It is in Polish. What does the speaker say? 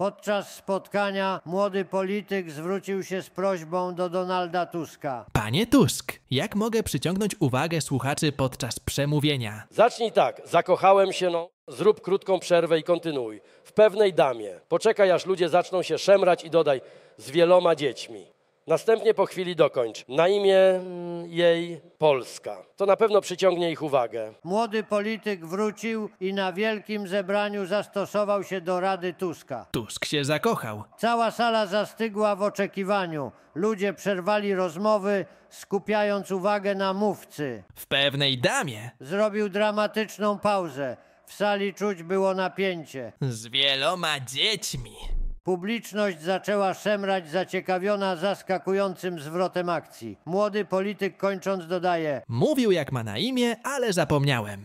Podczas spotkania młody polityk zwrócił się z prośbą do Donalda Tuska. Panie Tusk, jak mogę przyciągnąć uwagę słuchaczy podczas przemówienia? Zacznij tak, zakochałem się, no. Zrób krótką przerwę i kontynuuj. W pewnej damie. Poczekaj, aż ludzie zaczną się szemrać i dodaj z wieloma dziećmi. Następnie po chwili dokończ. Na imię mm, jej Polska. To na pewno przyciągnie ich uwagę. Młody polityk wrócił i na wielkim zebraniu zastosował się do Rady Tuska. Tusk się zakochał. Cała sala zastygła w oczekiwaniu. Ludzie przerwali rozmowy, skupiając uwagę na mówcy. W pewnej damie. Zrobił dramatyczną pauzę. W sali czuć było napięcie. Z wieloma dziećmi. Publiczność zaczęła szemrać zaciekawiona zaskakującym zwrotem akcji. Młody polityk kończąc dodaje Mówił jak ma na imię, ale zapomniałem.